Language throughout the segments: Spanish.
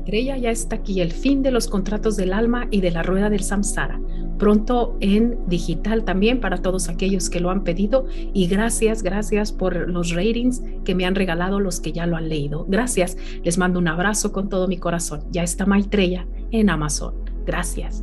Maitreya ya está aquí el fin de los contratos del alma y de la rueda del samsara. Pronto en digital también para todos aquellos que lo han pedido. Y gracias, gracias por los ratings que me han regalado los que ya lo han leído. Gracias. Les mando un abrazo con todo mi corazón. Ya está Maitreya en Amazon. Gracias.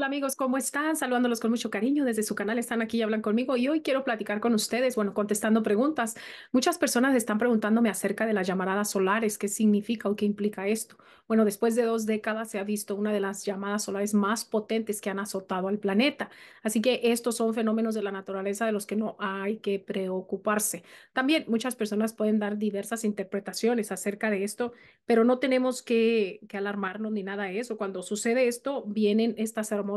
Hola amigos, ¿cómo están? Saludándolos con mucho cariño desde su canal. Están aquí y hablan conmigo y hoy quiero platicar con ustedes, bueno, contestando preguntas. Muchas personas están preguntándome acerca de las llamaradas solares, qué significa o qué implica esto. Bueno, después de dos décadas se ha visto una de las llamadas solares más potentes que han azotado al planeta. Así que estos son fenómenos de la naturaleza de los que no hay que preocuparse. También muchas personas pueden dar diversas interpretaciones acerca de esto, pero no tenemos que, que alarmarnos ni nada de eso. Cuando sucede esto, vienen estas armas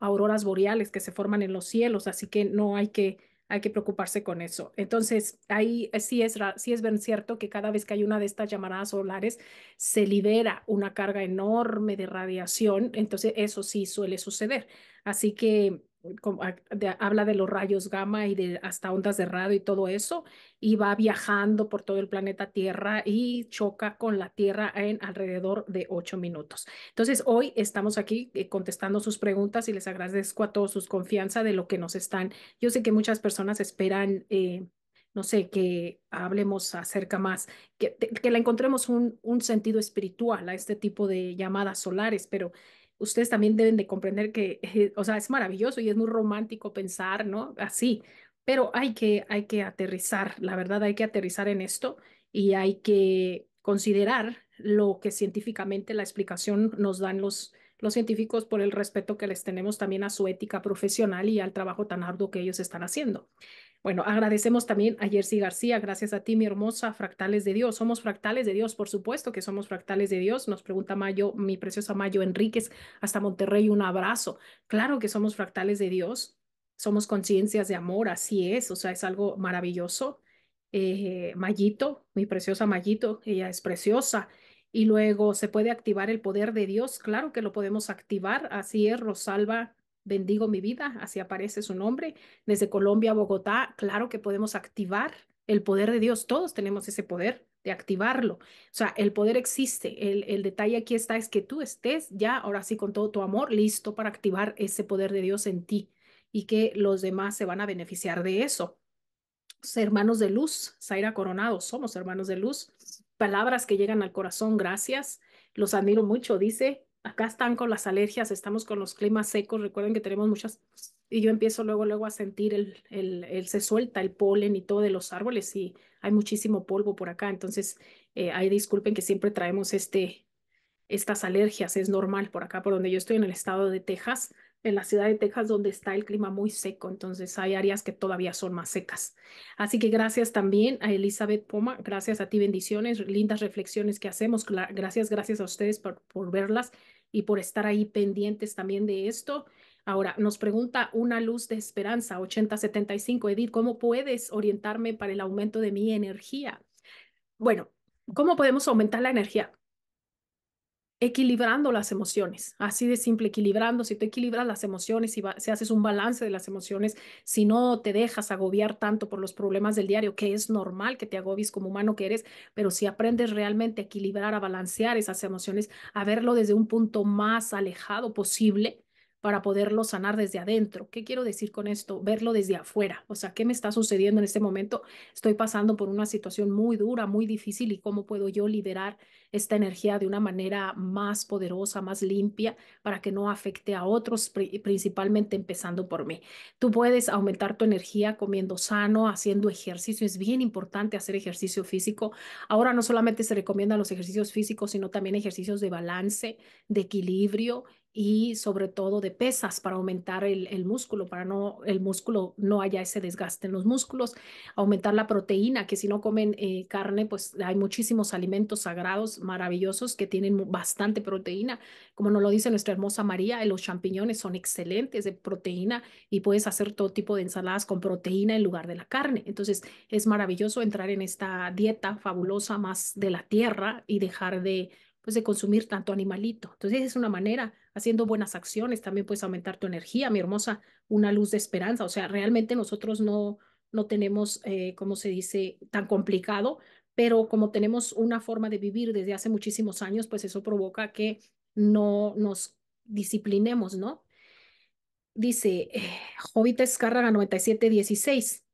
auroras boreales que se forman en los cielos, así que no hay que, hay que preocuparse con eso. Entonces, ahí eh, sí es, sí es bien cierto que cada vez que hay una de estas llamaradas solares, se libera una carga enorme de radiación, entonces eso sí suele suceder. Así que habla de los rayos gamma y de hasta ondas de radio y todo eso, y va viajando por todo el planeta Tierra y choca con la Tierra en alrededor de ocho minutos. Entonces, hoy estamos aquí eh, contestando sus preguntas y les agradezco a todos sus confianza de lo que nos están. Yo sé que muchas personas esperan. Eh, no sé, que hablemos acerca más, que, que le encontremos un, un, sentido espiritual a este tipo de llamadas solares, pero ustedes también deben de comprender que, eh, o sea, es maravilloso y es muy romántico pensar, ¿no? Así, pero hay que, hay que aterrizar, la verdad, hay que aterrizar en esto y hay que considerar lo que científicamente la explicación nos dan los, los científicos por el respeto que les tenemos también a su ética profesional y al trabajo tan arduo que ellos están haciendo. Bueno, agradecemos también a Jersey García, gracias a ti, mi hermosa, fractales de Dios. Somos fractales de Dios, por supuesto que somos fractales de Dios. Nos pregunta Mayo, mi preciosa Mayo Enríquez, hasta Monterrey, un abrazo. Claro que somos fractales de Dios, somos conciencias de amor, así es, o sea, es algo maravilloso. Eh, Mayito, mi preciosa Mayito, ella es preciosa. Y luego se puede activar el poder de Dios, claro que lo podemos activar, así es, Rosalba bendigo mi vida, así aparece su nombre, desde Colombia a Bogotá, claro que podemos activar el poder de Dios, todos tenemos ese poder de activarlo. O sea, el poder existe, el, detalle aquí está es que tú estés ya, ahora sí, con todo tu amor, listo para activar ese poder de Dios en ti y que los demás se van a beneficiar de eso. Hermanos de luz, Zaira Coronado, somos hermanos de luz. Palabras que llegan al corazón, gracias. Los admiro mucho, dice acá están con las alergias, estamos con los climas secos, recuerden que tenemos muchas, y yo empiezo luego, luego a sentir el, el, se suelta el polen y todo de los árboles y hay muchísimo polvo por acá, entonces eh, ahí disculpen que siempre traemos este, estas alergias, es normal por acá, por donde yo estoy en el estado de Texas, en la ciudad de Texas donde está el clima muy seco, entonces hay áreas que todavía son más secas. Así que gracias también a Elizabeth Poma, gracias a ti, bendiciones, lindas reflexiones que hacemos, gracias, gracias a ustedes por, por verlas, y por estar ahí pendientes también de esto. Ahora, nos pregunta una luz de esperanza, 8075. Edith, ¿cómo puedes orientarme para el aumento de mi energía? Bueno, ¿cómo podemos aumentar la energía? equilibrando las emociones, así de simple, equilibrando, si tú equilibras las emociones, si, haces un balance de las emociones, si no te dejas agobiar tanto por los problemas del diario, que es normal que te agobies como humano que eres, pero si aprendes realmente a equilibrar, a balancear esas emociones, a verlo desde un punto más alejado posible, para poderlo sanar desde adentro. ¿Qué quiero decir con esto? Verlo desde afuera. O sea, ¿qué me está sucediendo en este momento? Estoy pasando por una situación muy dura, muy difícil y cómo puedo yo liberar esta energía de una manera más poderosa, más limpia, para que no afecte a otros, principalmente empezando por mí. Tú puedes aumentar tu energía comiendo sano, haciendo ejercicio. Es bien importante hacer ejercicio físico. Ahora no solamente se recomiendan los ejercicios físicos, sino también ejercicios de balance, de equilibrio y sobre todo de pesas para aumentar el, músculo, para no el músculo no haya ese desgaste en los músculos, aumentar la proteína, que si no comen eh, carne, pues hay muchísimos alimentos sagrados maravillosos que tienen bastante proteína. Como nos lo dice nuestra hermosa María, los champiñones son excelentes de proteína y puedes hacer todo tipo de ensaladas con proteína en lugar de la carne. Entonces es maravilloso entrar en esta dieta fabulosa más de la tierra y dejar de pues de consumir tanto animalito. Entonces es una manera, haciendo buenas acciones, también puedes aumentar tu energía, mi hermosa, una luz de esperanza. O sea, realmente nosotros no, no tenemos, eh, como se dice?, tan complicado pero como tenemos una forma de vivir desde hace muchísimos años, pues eso provoca que no nos disciplinemos, ¿no? Dice Jovita Escárraga 9716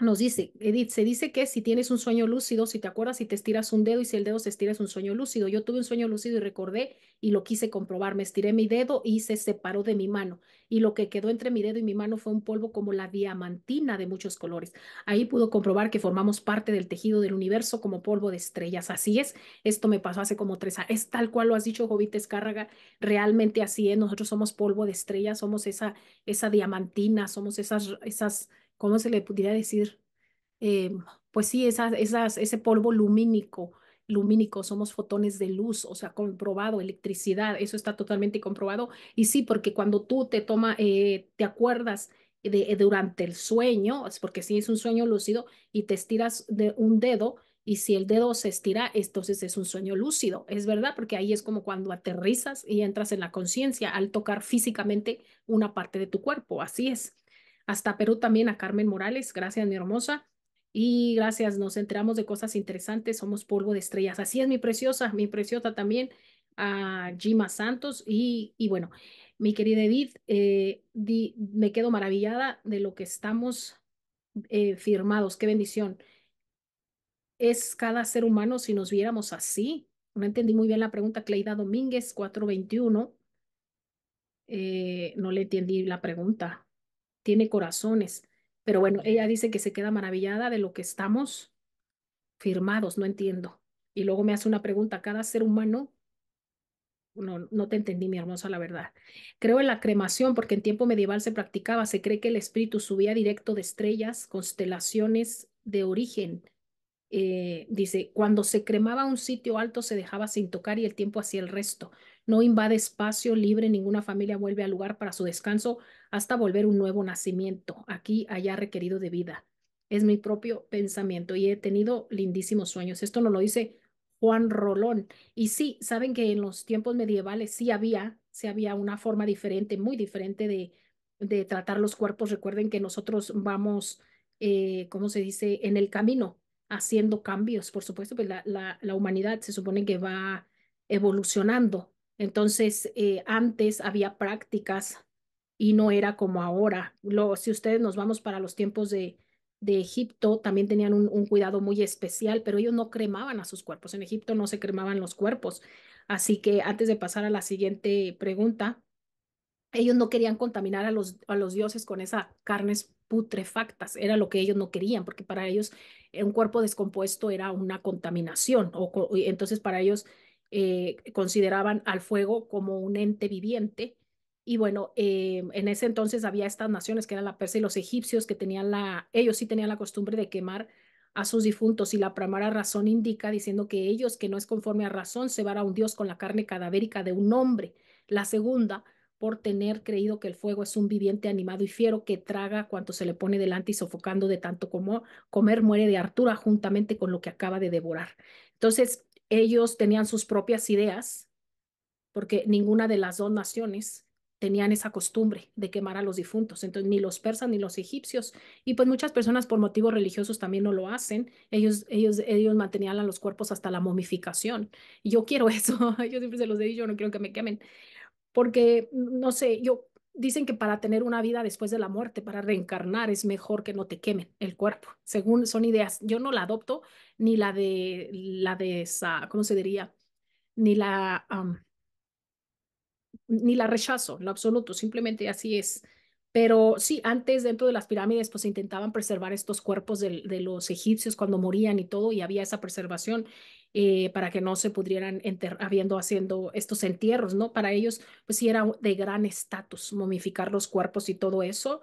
nos dice, Edith, eh, se dice que si tienes un sueño lúcido, si te acuerdas, si te estiras un dedo y si el dedo se estira es un sueño lúcido. Yo tuve un sueño lúcido y recordé y lo quise comprobar. Me estiré mi dedo y se separó de mi mano. Y lo que quedó entre mi dedo y mi mano fue un polvo como la diamantina de muchos colores. Ahí pudo comprobar que formamos parte del tejido del universo como polvo de estrellas. Así es, esto me pasó hace como tres años. Es tal cual lo has dicho, Jovita Escárraga. Realmente así es. Nosotros somos polvo de estrellas, somos esa, esa diamantina, somos esas, esas ¿cómo se le pudiera decir? Eh, pues sí, esas, ese polvo lumínico, lumínico, somos fotones de luz, o sea, comprobado, electricidad, eso está totalmente comprobado. Y sí, porque cuando tú te toma, eh, te acuerdas de, eh, durante el sueño, es porque si es un sueño lúcido y te estiras de un dedo, y si el dedo se estira, entonces es un sueño lúcido, es verdad, porque ahí es como cuando aterrizas y entras en la conciencia al tocar físicamente una parte de tu cuerpo, así es hasta Perú también a Carmen Morales. Gracias, mi hermosa. Y gracias, nos enteramos de cosas interesantes, somos polvo de estrellas. Así es, mi preciosa, mi preciosa también, a Gima Santos. Y, bueno, mi querida Edith, eh, me quedo maravillada de lo que estamos eh, firmados. Qué bendición. Es cada ser humano si nos viéramos así. No entendí muy bien la pregunta, Cleida Domínguez, 421. Eh, no le entendí la pregunta tiene corazones. Pero bueno, ella dice que se queda maravillada de lo que estamos firmados, no entiendo. Y luego me hace una pregunta, cada ser humano, no, no te entendí, mi hermosa, la verdad. Creo en la cremación porque en tiempo medieval se practicaba, se cree que el espíritu subía directo de estrellas, constelaciones de origen. Eh, dice, cuando se cremaba un sitio alto se dejaba sin tocar y el tiempo hacía el resto. No invade espacio libre, ninguna familia vuelve al lugar para su descanso hasta volver un nuevo nacimiento, aquí, allá requerido de vida. Es mi propio pensamiento y he tenido lindísimos sueños. Esto no lo dice Juan Rolón. Y sí, saben que en los tiempos medievales sí había, sí había una forma diferente, muy diferente de, de tratar los cuerpos. Recuerden que nosotros vamos, eh, ¿cómo se dice?, en el camino, haciendo cambios. Por supuesto, pues la, la humanidad se supone que va evolucionando entonces, eh, antes había prácticas y no era como ahora. si ustedes nos vamos para los tiempos de, de Egipto, también tenían un, cuidado muy especial, pero ellos no cremaban a sus cuerpos. En Egipto no se cremaban los cuerpos. Así que antes de pasar a la siguiente pregunta, ellos no querían contaminar a los, a los dioses con esas carnes putrefactas. Era lo que ellos no querían, porque para ellos eh, un cuerpo descompuesto era una contaminación. O, entonces para ellos eh, consideraban al fuego como un ente viviente. Y bueno, eh, en ese entonces había estas naciones que eran la persa y los egipcios que tenían la, ellos sí tenían la costumbre de quemar a sus difuntos y la primera razón indica diciendo que ellos que no es conforme a razón se van a un dios con la carne cadavérica de un hombre. La segunda, por tener creído que el fuego es un viviente animado y fiero que traga cuanto se le pone delante y sofocando de tanto como comer muere de hartura juntamente con lo que acaba de devorar. Entonces, ellos tenían sus propias ideas, porque ninguna de las dos naciones tenían esa costumbre de quemar a los difuntos, entonces ni los persas ni los egipcios, y pues muchas personas por motivos religiosos también no lo hacen, ellos, ellos, ellos mantenían a los cuerpos hasta la momificación, y yo quiero eso, yo siempre se los he dicho, no quiero que me quemen, porque, no sé, yo dicen que para tener una vida después de la muerte, para reencarnar, es mejor que no te quemen el cuerpo. Según son ideas, yo no la adopto ni la de la de esa, ¿cómo se diría? Ni la ni la rechazo, lo absoluto, simplemente así es. Pero sí, antes dentro de las pirámides pues intentaban preservar estos cuerpos de los egipcios cuando morían y todo y había esa preservación eh, para que no se pudieran habiendo haciendo estos entierros, ¿no? Para ellos, pues sí era de gran estatus momificar los cuerpos y todo eso.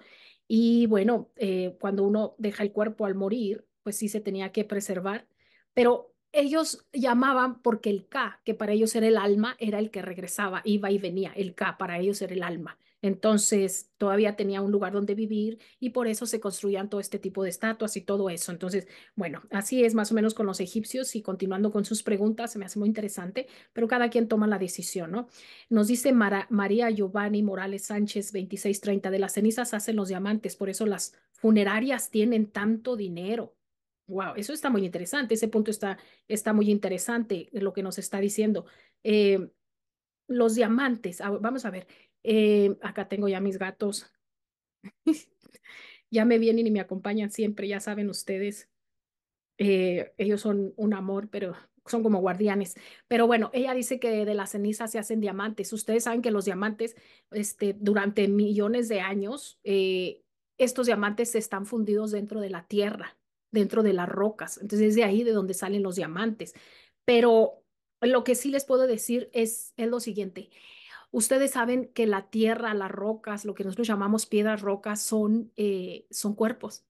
Y bueno, eh, cuando uno deja el cuerpo al morir, pues sí se tenía que preservar, pero ellos llamaban porque el K, que para ellos era el alma, era el que regresaba, iba y venía, el K para ellos era el alma. Entonces, todavía tenía un lugar donde vivir y por eso se construían todo este tipo de estatuas y todo eso. Entonces, bueno, así es más o menos con los egipcios y continuando con sus preguntas, se me hace muy interesante, pero cada quien toma la decisión, ¿no? Nos dice María Giovanni Morales Sánchez 2630, de las cenizas hacen los diamantes, por eso las funerarias tienen tanto dinero. Wow, eso está muy interesante, ese punto está, está muy interesante lo que nos está diciendo. Eh, los diamantes, vamos a ver, eh, acá tengo ya mis gatos. ya me vienen y me acompañan siempre, ya saben ustedes. Eh, ellos son un amor, pero son como guardianes. Pero bueno, ella dice que de las cenizas se hacen diamantes. Ustedes saben que los diamantes, este, durante millones de años, eh, estos diamantes están fundidos dentro de la tierra, dentro de las rocas. Entonces es de ahí de donde salen los diamantes. Pero lo que sí les puedo decir es, es lo siguiente. Ustedes saben que la tierra, las rocas, lo que nosotros llamamos piedras rocas, son, eh, son cuerpos,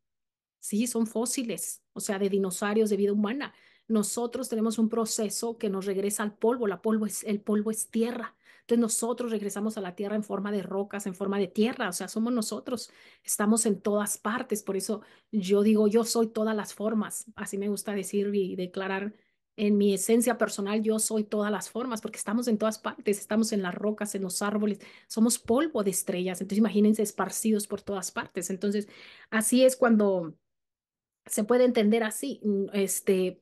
sí, son fósiles, o sea, de dinosaurios de vida humana. Nosotros tenemos un proceso que nos regresa al polvo, la polvo es, el polvo es tierra. Entonces nosotros regresamos a la tierra en forma de rocas, en forma de tierra, o sea, somos nosotros, estamos en todas partes, por eso yo digo, yo soy todas las formas, así me gusta decir y declarar en mi esencia personal yo soy todas las formas, porque estamos en todas partes, estamos en las rocas, en los árboles, somos polvo de estrellas, entonces imagínense esparcidos por todas partes. Entonces, así es cuando se puede entender así, mm, este,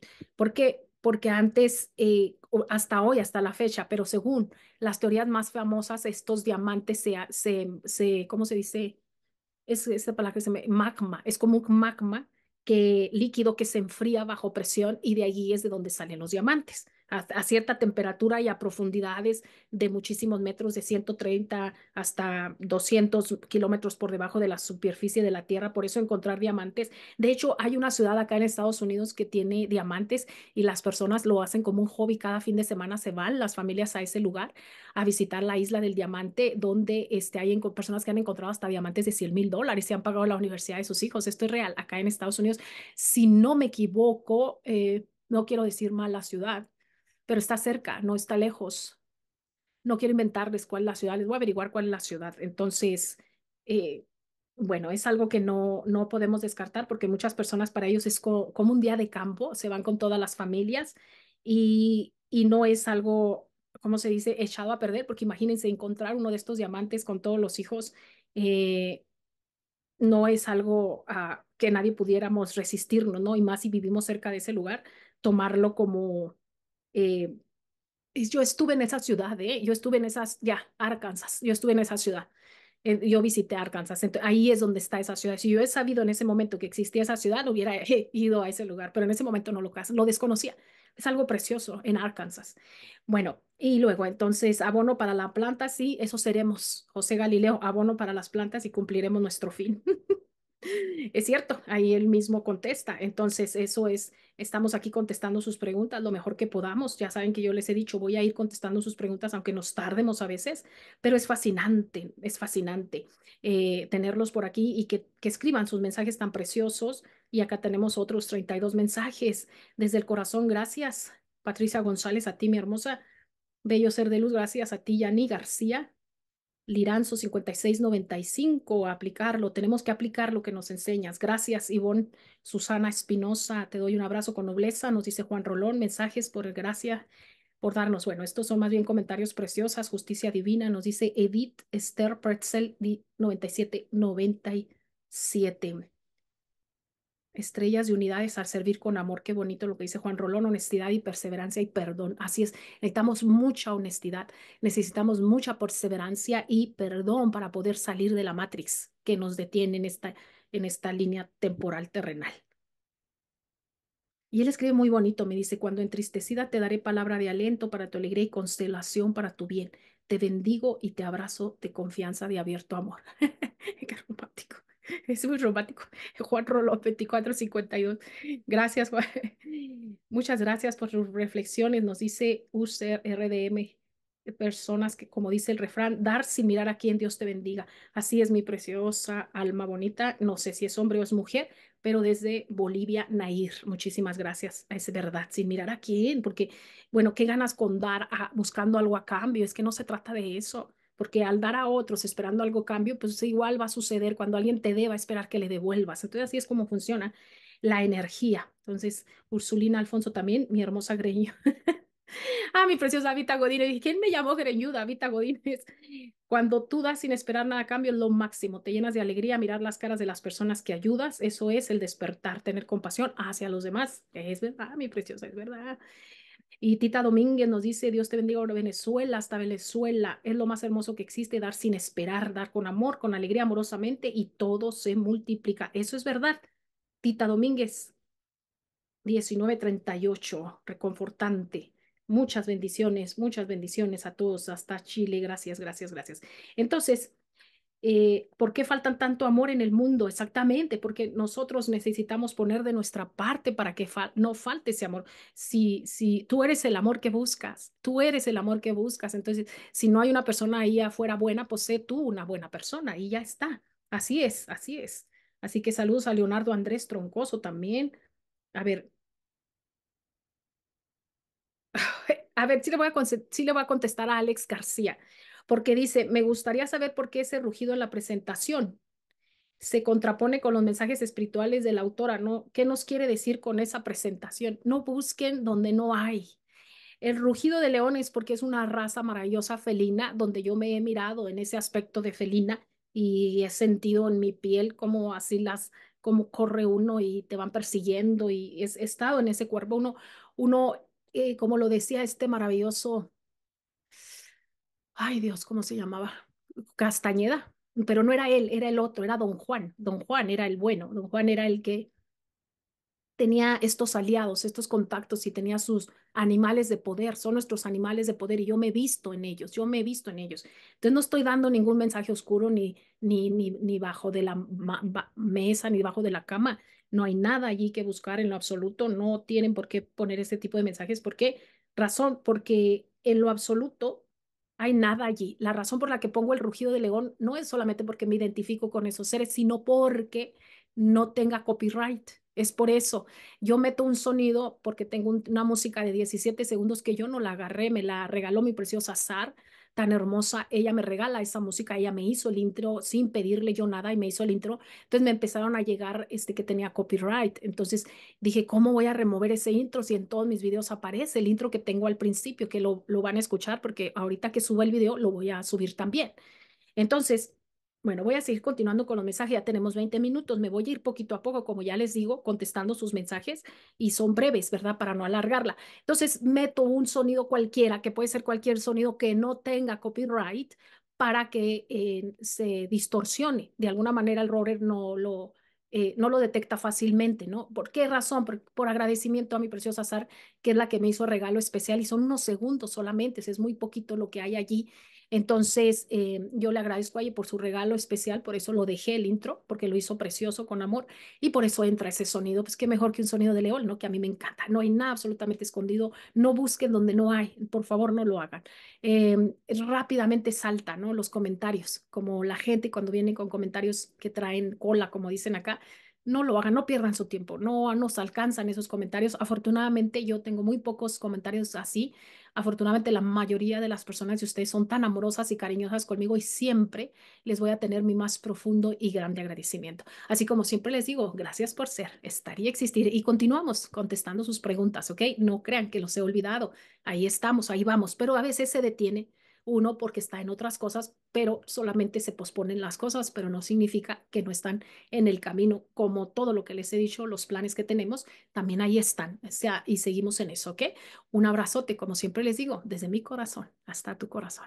qué? porque antes, eh, hasta hoy, hasta la fecha, pero según las teorías más famosas, estos diamantes se, se, se ¿cómo se dice? Es esta palabra que se me, magma, es como un magma que líquido que se enfría bajo presión y de allí es de donde salen los diamantes a, cierta temperatura y a profundidades de muchísimos metros, de 130 hasta 200 kilómetros por debajo de la superficie de la Tierra. Por eso encontrar diamantes. De hecho, hay una ciudad acá en Estados Unidos que tiene diamantes y las personas lo hacen como un hobby. Cada fin de semana se van las familias a ese lugar a visitar la isla del diamante, donde este, hay personas que han encontrado hasta diamantes de 100 mil dólares y han pagado la universidad de sus hijos. Esto es real acá en Estados Unidos. Si no me equivoco, eh, no quiero decir mal la ciudad, pero está cerca, no está lejos. No quiero inventarles cuál es la ciudad, les voy a averiguar cuál es la ciudad. Entonces, eh, bueno, es algo que no, no podemos descartar porque muchas personas para ellos es como un día de campo, se van con todas las familias y, no es algo, como se dice?, echado a perder, porque imagínense encontrar uno de estos diamantes con todos los hijos, eh, no es algo que nadie pudiéramos resistirnos, ¿no? Y más si vivimos cerca de ese lugar, tomarlo como, eh, yo estuve en esa ciudad, ¿eh? yo estuve en esas, ya, Arkansas, yo estuve en esa ciudad, yo visité Arkansas, ahí es donde está esa ciudad. Si yo he sabido en ese momento que existía esa ciudad, hubiera ido a ese lugar, pero en ese momento no lo, lo desconocía. Es algo precioso en Arkansas. Bueno, y luego entonces abono para la planta, sí, eso seremos, José Galileo, abono para las plantas y cumpliremos nuestro fin. Es cierto, ahí él mismo contesta. Entonces, eso es, estamos aquí contestando sus preguntas lo mejor que podamos. Ya saben que yo les he dicho, voy a ir contestando sus preguntas, aunque nos tardemos a veces, pero es fascinante, es fascinante eh, tenerlos por aquí y que, que escriban sus mensajes tan preciosos. Y acá tenemos otros 32 mensajes. Desde el corazón, gracias. Patricia González, a ti, mi hermosa. Bello ser de luz, gracias a ti, Yani García. Liranzo 5695 aplicarlo. Tenemos que aplicar lo que nos enseñas. Gracias, Ivonne. Susana Espinosa, te doy un abrazo con nobleza. Nos dice Juan Rolón, mensajes por el gracia por darnos. Bueno, estos son más bien comentarios preciosas. Justicia divina, nos dice Edith Esther Pretzel 9797 estrellas y unidades al servir con amor. Qué bonito lo que dice Juan Rolón, honestidad y perseverancia y perdón. Así es, necesitamos mucha honestidad, necesitamos mucha perseverancia y perdón para poder salir de la matriz que nos detiene en esta, en esta línea temporal terrenal. Y él escribe muy bonito, me dice, cuando entristecida te daré palabra de aliento para tu alegría y constelación para tu bien. Te bendigo y te abrazo de confianza de abierto amor. Qué romántico. es muy romántico. Juan Rollo, 2452. Gracias, Muchas gracias por sus reflexiones. Nos dice User RDM, personas que, como dice el refrán, dar sin mirar a quien Dios te bendiga. Así es mi preciosa alma bonita. No sé si es hombre o es mujer, pero desde Bolivia, Nair. Muchísimas gracias. Es verdad, sin mirar a quién, porque, bueno, ¿qué ganas con dar a, ah, buscando algo a cambio? Es que no se trata de eso porque al dar a otros esperando algo cambio, pues igual va a suceder cuando alguien te deba esperar que le devuelvas. Entonces así es como funciona la energía. Entonces, Ursulina Alfonso también, mi hermosa greña. ah, mi preciosa Vita Godínez. ¿quién me llamó greñuda? Vita Godínez. Cuando tú das sin esperar nada a cambio, es lo máximo. Te llenas de alegría mirar las caras de las personas que ayudas. Eso es el despertar, tener compasión hacia los demás. Es verdad, mi preciosa, es verdad. Y Tita Domínguez nos dice, Dios te bendiga Venezuela, hasta Venezuela. Es lo más hermoso que existe, dar sin esperar, dar con amor, con alegría, amorosamente, y todo se multiplica. Eso es verdad. Tita Domínguez, 1938, reconfortante. Muchas bendiciones, muchas bendiciones a todos, hasta Chile. Gracias, gracias, gracias. Entonces, eh, ¿Por qué faltan tanto amor en el mundo? Exactamente, porque nosotros necesitamos poner de nuestra parte para que no falte ese amor. Si, tú eres el amor que buscas, tú eres el amor que buscas, entonces si no hay una persona ahí afuera buena, pues sé tú una buena persona y ya está. Así es, así es. Así que saludos a Leonardo Andrés Troncoso también. A ver. A ver, si le, sí le voy a contestar a Alex García porque dice, me gustaría saber por qué ese rugido en la presentación se contrapone con los mensajes espirituales de la autora, ¿no? ¿Qué nos quiere decir con esa presentación? No busquen donde no hay. El rugido de leones es porque es una raza maravillosa felina, donde yo me he mirado en ese aspecto de felina y he sentido en mi piel como así las, como corre uno y te van persiguiendo y he estado en ese cuerpo. Uno, uno eh, como lo decía este maravilloso ay Dios, ¿cómo se llamaba? Castañeda, pero no era él, era el otro, era don Juan. Don Juan era el bueno, don Juan era el que tenía estos aliados, estos contactos y tenía sus animales de poder, son nuestros animales de poder y yo me he visto en ellos, yo me he visto en ellos. Entonces no estoy dando ningún mensaje oscuro ni, ni, ni, bajo de la mesa, ni bajo de la cama. No hay nada allí que buscar en lo absoluto, no tienen por qué poner este tipo de mensajes. ¿Por qué? Razón, porque en lo absoluto hay nada allí. La razón por la que pongo el rugido de león no es solamente porque me identifico con esos seres, sino porque no tenga copyright. Es por eso. Yo meto un sonido porque tengo una música de 17 segundos que yo no la agarré, me la regaló mi preciosa Azar tan hermosa, ella me regala esa música, ella me hizo el intro sin pedirle yo nada y me hizo el intro. Entonces me empezaron a llegar este que tenía copyright. Entonces dije, ¿cómo voy a remover ese intro si en todos mis videos aparece el intro que tengo al principio, que lo, lo van a escuchar porque ahorita que subo el video lo voy a subir también? Entonces bueno, voy a seguir continuando con los mensajes, ya tenemos 20 minutos, me voy a ir poquito a poco, como ya les digo, contestando sus mensajes y son breves, ¿verdad? Para no alargarla. Entonces, meto un sonido cualquiera, que puede ser cualquier sonido que no tenga copyright, para que eh, se distorsione. De alguna manera el rover no lo, eh, no lo detecta fácilmente, ¿no? ¿Por qué razón? Por, por, agradecimiento a mi preciosa Sar, que es la que me hizo regalo especial y son unos segundos solamente, es muy poquito lo que hay allí entonces, eh, yo le agradezco a ella por su regalo especial, por eso lo dejé el intro, porque lo hizo precioso con amor y por eso entra ese sonido, pues qué mejor que un sonido de león, ¿no? Que a mí me encanta, no hay nada absolutamente escondido, no busquen donde no hay, por favor no lo hagan. Em, rápidamente salta, Los comentarios, como la gente cuando viene con comentarios que traen cola, como dicen acá, no lo hagan, no pierdan su tiempo, no nos alcanzan esos comentarios. Afortunadamente yo tengo muy pocos comentarios así. Afortunadamente la mayoría de las personas de ustedes son tan amorosas y cariñosas conmigo y siempre les voy a tener mi más profundo y grande agradecimiento. Así como siempre les digo, gracias por ser, estar y existir. Y continuamos contestando sus preguntas, ¿ok? No crean que los he olvidado. Ahí estamos, ahí vamos, pero a veces se detiene uno porque está en otras cosas, pero solamente se posponen las cosas, pero no significa que no están en el camino, como todo lo que les he dicho, los planes que tenemos, también ahí están, o sea, y seguimos en eso, ¿ok? Un abrazote, como siempre les digo, desde mi corazón hasta tu corazón.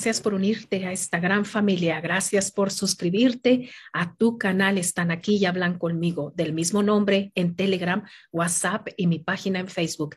Gracias por unirte a esta gran familia. Gracias por suscribirte a tu canal. Están aquí y hablan conmigo del mismo nombre en Telegram, WhatsApp y mi página en Facebook.